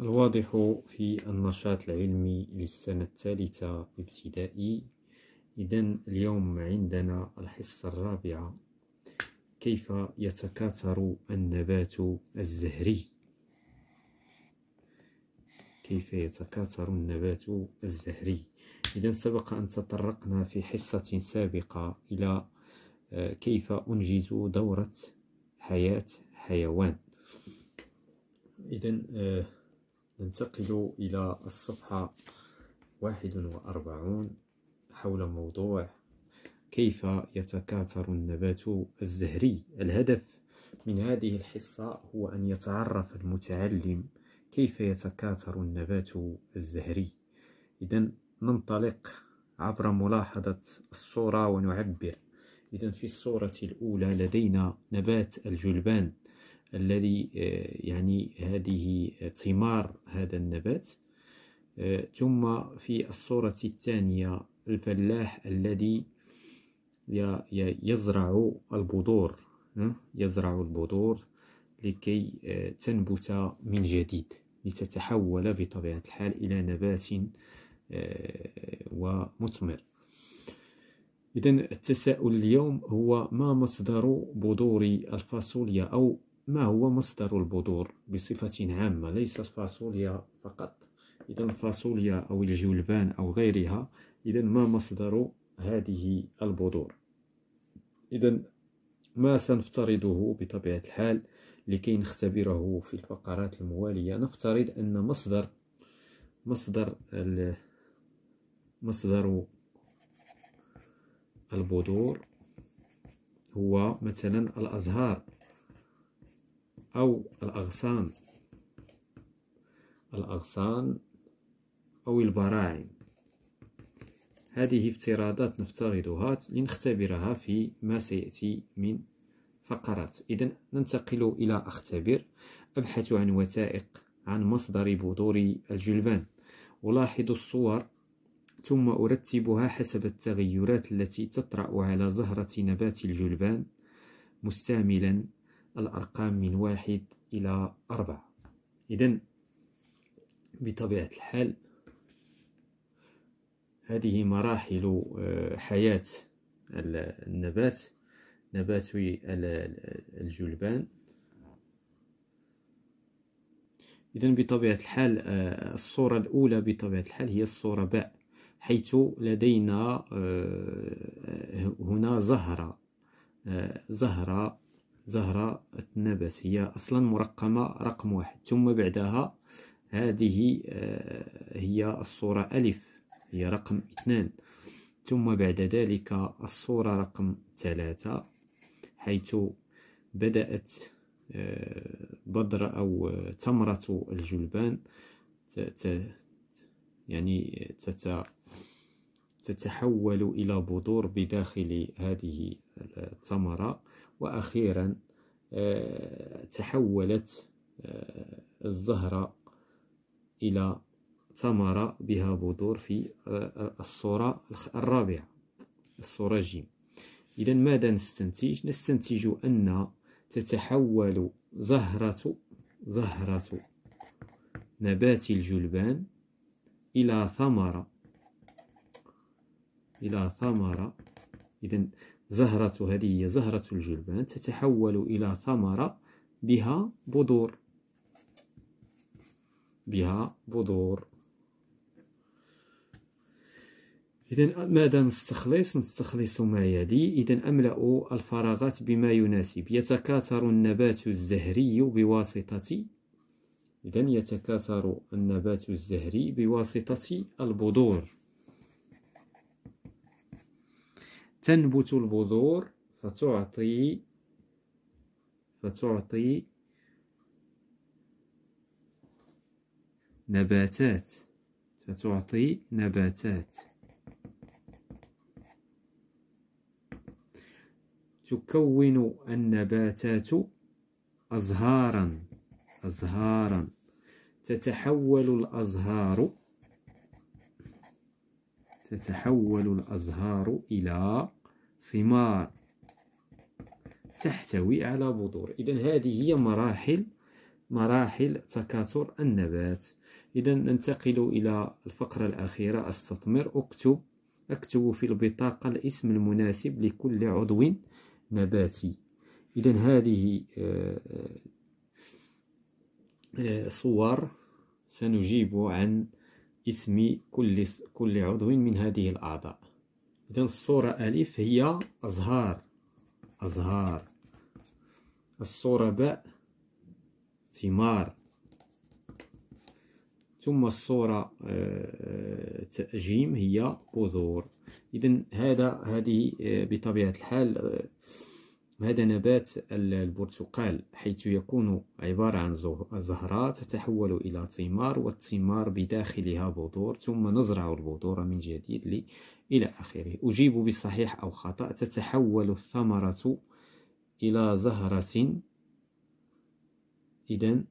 الواضح في النشاط العلمي للسنة الثالثة ابتدائي إذا اليوم عندنا الحصة الرابعة كيف يتكاثر النبات الزهري كيف يتكاثر النبات الزهري إذا سبق أن تطرقنا في حصة سابقة إلى آه، كيف أنجز دورة حياة حيوان إذا آه، ننتقل إلى الصفحة واحد وأربعون حول موضوع كيف يتكاثر النبات الزهري الهدف من هذه الحصة هو أن يتعرف المتعلم كيف يتكاثر النبات الزهري إذا ننطلق عبر ملاحظة الصورة ونعبر إذا في الصورة الأولى لدينا نبات الجلبان الذي آه، يعني هذه آه، ثمار هذا النبات آه، ثم في الصورة الثانية الفلاح الذي يزرع البذور يزرع البذور لكي تنبت من جديد لتتحول بطبيعة الحال إلى نبات ومثمر إذا التساؤل اليوم هو ما مصدر بذور الفاصوليا أو ما هو مصدر البذور بصفة عامة ليس الفاصوليا فقط إذا الفاصوليا أو الجلبان أو غيرها إذا ما مصدر هذه البذور إذا ما سنفترضه بطبيعة الحال لكي نختبره في الفقرات الموالية نفترض أن مصدر مصدر مصدر البذور هو مثلا الأزهار أو الأغصان الأغصان أو البراعم هذه افتراضات نفترضها لنختبرها في ما سيأتي من فقرات إذا ننتقل إلى أختبر أبحث عن وثائق عن مصدر بذور الجلبان ألاحظ الصور ثم أرتبها حسب التغيرات التي تطرأ على زهرة نبات الجلبان مستعملا الأرقام من واحد إلى أربعة إذا بطبيعة الحال هذه مراحل آه، حياة النبات نباتي الجلبان إذا بطبيعة الحال آه، الصورة الأولى بطبيعة الحال هي الصورة باء حيث لدينا آه، هنا زهرة زهرة زهرة النبات هي أصلا مرقمة رقم واحد ثم بعدها هذه آه، هي الصورة ألف هي رقم اثنان ثم بعد ذلك الصورة رقم ثلاثة حيث بدأت آه، بدر أو تمرة الجلبان يعني تتا تتحول إلى بذور بداخل هذه الثمرة وأخيرا آه، تحولت آه، الزهرة إلى ثمرة بها بذور في آه، الصورة الرابعة الصورة ج إذا ماذا نستنتج؟ نستنتج أن تتحول زهرة زهرة نبات الجلبان إلى ثمرة إلى ثمرة إذا زهرة هذه هي زهرة الجلبان تتحول إلى ثمرة بها بذور بها بذور إذا ماذا نستخلص؟ نستخلص ما يلي إذا أملأ الفراغات بما يناسب يتكاثر النبات الزهري بواسطة إذا يتكاثر النبات الزهري بواسطة البذور تنبت البذور فتعطي فتعطي نباتات فتعطي نباتات تكون النباتات أزهارا أزهارا تتحول الأزهار تتحول الأزهار إلى ثمار تحتوي على بذور إذا هذه هي مراحل مراحل تكاثر النبات إذا ننتقل إلى الفقرة الأخيرة استثمر أكتب أكتب في البطاقة الاسم المناسب لكل عضو نباتي إذا هذه آه، آه، صور سنجيب عن اسم كل كل عضو من هذه الأعضاء إذا الصورة ألف هي أزهار أزهار الصورة باء ثمار ثم الصورة آه، تأجيم هي بذور إذا هذا هذه آه، بطبيعة الحال آه، هذا نبات البرتقال حيث يكون عبارة عن زهرات تتحول إلى ثمار والثمار بداخلها بذور ثم نزرع البذور من جديد إلى آخره أجيب بصحيح أو خطأ تتحول الثمرة إلى زهرة إذا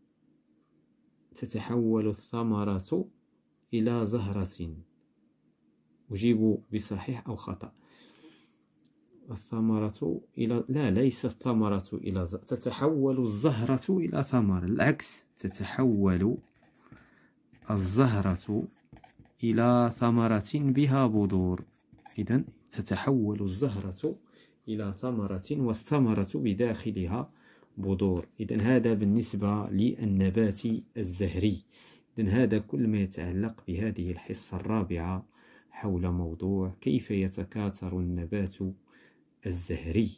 تتحول الثمرة إلى زهرة أجيب بصحيح أو خطأ الثمرة إلى لا ليس الثمرة إلى ز... تتحول الزهرة إلى ثمرة العكس تتحول الزهرة إلى ثمرة بها بذور إذا تتحول الزهرة إلى ثمرة والثمرة بداخلها بذور إذا هذا بالنسبة للنبات الزهري إذا هذا كل ما يتعلق بهذه الحصة الرابعة حول موضوع كيف يتكاثر النبات الزهري